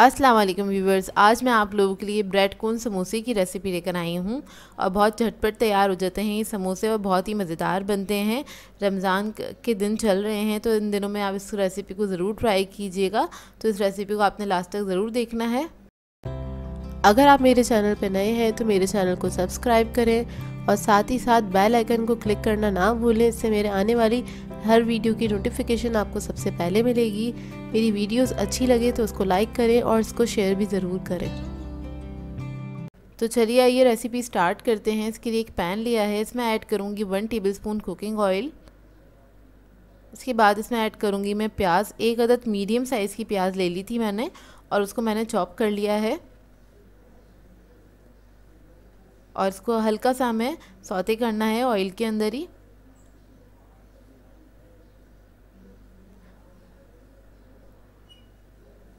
अस्सलाम वालेकुम व्यूवर्स आज मैं आप लोगों के लिए ब्रेड कोन समोसे की रेसिपी लेकर आई हूँ और बहुत झटपट तैयार हो जाते हैं ये समोसे और बहुत ही मज़ेदार बनते हैं रमज़ान के दिन चल रहे हैं तो इन दिनों में आप इस रेसिपी को ज़रूर ट्राई कीजिएगा तो इस रेसिपी को आपने लास्ट तक ज़रूर देखना है अगर आप मेरे चैनल पर नए हैं तो मेरे चैनल को सब्सक्राइब करें और साथ ही साथ बेल आइकन को क्लिक करना ना भूलें इससे मेरे आने वाली हर वीडियो की नोटिफिकेशन आपको सबसे पहले मिलेगी मेरी वीडियोस अच्छी लगे तो उसको लाइक करें और इसको शेयर भी ज़रूर करें तो चलिए आइए रेसिपी स्टार्ट करते हैं इसके लिए एक पैन लिया है इसमें ऐड करूँगी वन टेबल कुकिंग ऑयल इसके बाद इसमें ऐड करूँगी मैं प्याज एक अदद मीडियम साइज़ की प्याज ले ली थी मैंने और उसको मैंने चॉप कर लिया है और इसको हल्का सा हमें सौते करना है ऑयल के अंदर ही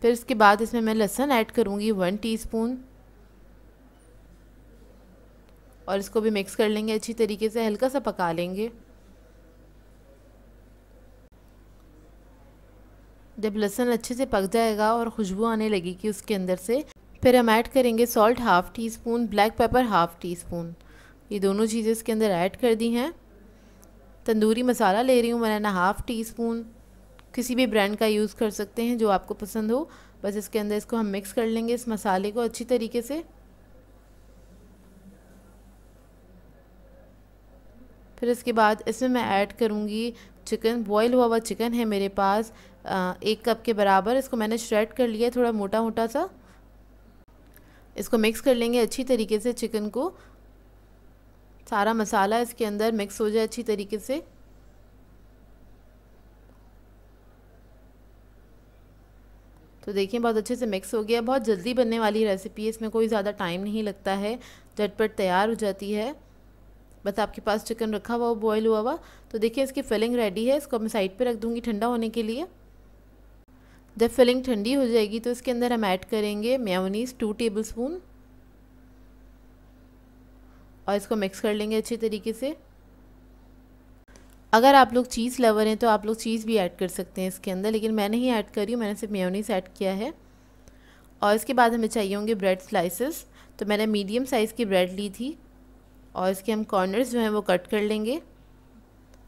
फिर इसके बाद इसमें मैं लहसुन ऐड करूँगी वन टीस्पून और इसको भी मिक्स कर लेंगे अच्छी तरीके से हल्का सा पका लेंगे जब लहसुन अच्छे से पक जाएगा और खुशबू आने लगेगी उसके अंदर से फिर हम ऐड करेंगे salt half teaspoon black pepper half teaspoon ये दोनों चीज़ें इसके अंदर ऐड कर दी हैं तंदूरी मसाला ले रही हूँ मैंने हाफ़ टी स्पून किसी भी ब्रांड का यूज़ कर सकते हैं जो आपको पसंद हो बस इसके अंदर इसको हम मिक्स कर लेंगे इस मसाले को अच्छी तरीके से फिर इसके बाद इसमें मैं ऐड करूँगी चिकन बॉयल हुआ हुआ चिकन है मेरे पास एक कप के बराबर इसको मैंने श्रेड कर लिया है थोड़ा मोटा मोटा सा इसको मिक्स कर लेंगे अच्छी तरीके से चिकन को सारा मसाला इसके अंदर मिक्स हो जाए अच्छी तरीके से तो देखिए बहुत अच्छे से मिक्स हो गया बहुत जल्दी बनने वाली रेसिपी है इसमें कोई ज़्यादा टाइम नहीं लगता है झटपट तैयार हो जाती है बस आपके पास चिकन रखा हुआ हो बॉयल हुआ हुआ तो देखिए इसकी फिलिंग रेडी है इसको मैं साइड पे रख दूँगी ठंडा होने के लिए जब फिलिंग ठंडी हो जाएगी तो इसके अंदर हम ऐड करेंगे मेयोनीज टू टेबल स्पून और इसको मिक्स कर लेंगे अच्छे तरीके से अगर आप लोग चीज़ लवर हैं तो आप लोग चीज़ भी ऐड कर सकते हैं इसके अंदर लेकिन मैं नहीं ऐड करी हूँ मैंने सिर्फ मेयोनीस ऐड किया है और इसके बाद हमें चाहिए होंगे ब्रेड स्लाइसेस तो मैंने मीडियम साइज़ की ब्रेड ली थी और इसके हम कॉर्नर्स जो हैं वो कट कर लेंगे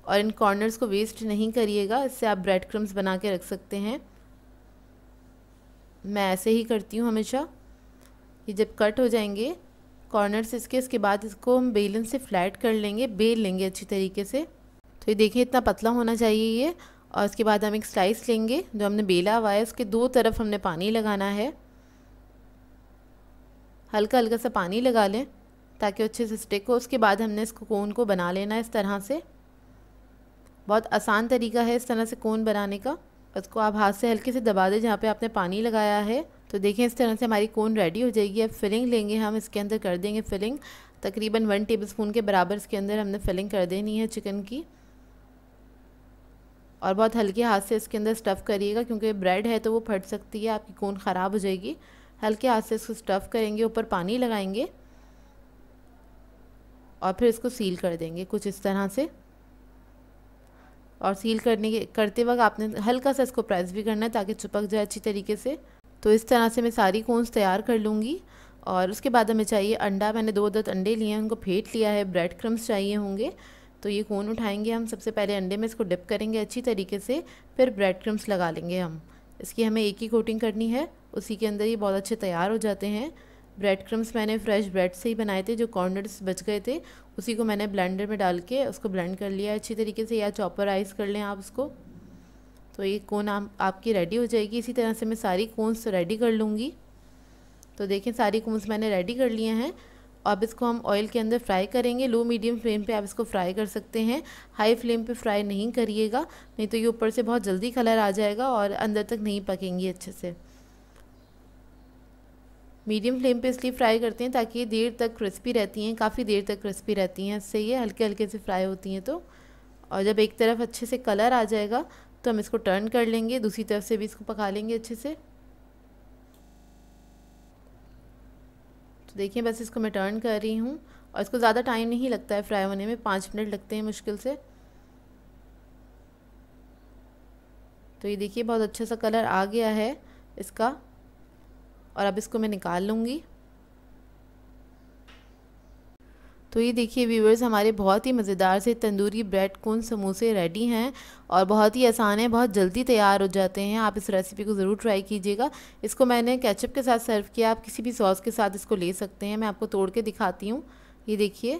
और इन कॉर्नर्स को वेस्ट नहीं करिएगा इससे आप ब्रेड क्रम्स बना के रख सकते हैं मैं ऐसे ही करती हूँ हमेशा ये जब कट हो जाएंगे कॉर्नर्स इसके इसके बाद इसको हम बेलन से फ्लैट कर लेंगे बेल लेंगे अच्छी तरीके से तो ये देखिए इतना पतला होना चाहिए ये और उसके बाद हम एक स्लाइस लेंगे जो हमने बेला हुआ है उसके दो तरफ हमने पानी लगाना है हल्का हल्का सा पानी लगा लें ताकि अच्छे से स्टिक हो उसके बाद हमने इसको कोन को बना लेना है इस तरह से बहुत आसान तरीका है इस तरह से कोन बनाने का उसको आप हाथ से हल्के से दबा दें जहाँ पे आपने पानी लगाया है तो देखें इस तरह से हमारी कोन रेडी हो जाएगी अब फिलिंग लेंगे हम इसके अंदर कर देंगे फिलिंग तकरीबन वन टेबलस्पून के बराबर इसके अंदर हमने फिलिंग कर देनी है चिकन की और बहुत हल्के हाथ से इसके अंदर स्टफ़ करिएगा क्योंकि ब्रेड है तो वो फट सकती है आपकी कोन ख़राब हो जाएगी हल्के हाथ से इसको स्टफ़ करेंगे ऊपर पानी लगाएंगे और फिर इसको सील कर देंगे कुछ इस तरह से और सील करने के करते वक्त आपने हल्का सा इसको प्रेस भी करना है ताकि चिपक जाए अच्छी तरीके से तो इस तरह से मैं सारी कोन्स तैयार कर लूँगी और उसके बाद हमें चाहिए अंडा मैंने दो दस अंडे लिए हैं उनको फेंट लिया है ब्रेड क्रम्स चाहिए होंगे तो ये कोन उठाएंगे हम सबसे पहले अंडे में इसको डिप करेंगे अच्छी तरीके से फिर ब्रेड क्रम्स लगा लेंगे हम इसकी हमें एक ही कोटिंग करनी है उसी के अंदर ये बहुत अच्छे तैयार हो जाते हैं ब्रेड क्रम्स मैंने फ्रेश ब्रेड से ही बनाए थे जो कॉर्नर्स बच गए थे उसी को मैंने ब्लेंडर में डाल के उसको ब्लेंड कर लिया अच्छी तरीके से या चॉपर आइस कर लें आप उसको तो ये कोन आप, आपकी रेडी हो जाएगी इसी तरह से मैं सारी कोन्स रेडी कर लूँगी तो देखें सारी कोन्स मैंने रेडी कर लिए हैं अब इसको हम ऑयल के अंदर फ्राई करेंगे लो मीडियम फ्लेम पे आप इसको फ्राई कर सकते हैं हाई फ्लेम पे फ्राई नहीं करिएगा नहीं तो ये ऊपर से बहुत जल्दी कलर आ जाएगा और अंदर तक नहीं पकेंगी अच्छे से मीडियम फ्लेम पे इसलिए फ्राई करते हैं ताकि ये देर तक क्रिस्पी रहती हैं काफ़ी देर तक क्रिस्पी रहती हैं इससे ये हल्के हल्के से फ्राई होती हैं तो और जब एक तरफ अच्छे से कलर आ जाएगा तो हम इसको टर्न कर लेंगे दूसरी तरफ से भी इसको पका लेंगे अच्छे से तो देखिए बस इसको मैं टर्न कर रही हूँ और इसको ज़्यादा टाइम नहीं लगता है फ्राई होने में पाँच मिनट लगते हैं मुश्किल से तो ये देखिए बहुत अच्छा सा कलर आ गया है इसका और अब इसको मैं निकाल लूँगी तो ये देखिए व्यूवर्स हमारे बहुत ही मज़ेदार से तंदूरी ब्रेड कौन समोसे रेडी हैं और बहुत ही आसान है बहुत जल्दी तैयार हो जाते हैं आप इस रेसिपी को ज़रूर ट्राई कीजिएगा इसको मैंने केचप के साथ सर्व किया आप किसी भी सॉस के साथ इसको ले सकते हैं मैं आपको तोड़ के दिखाती हूँ ये देखिए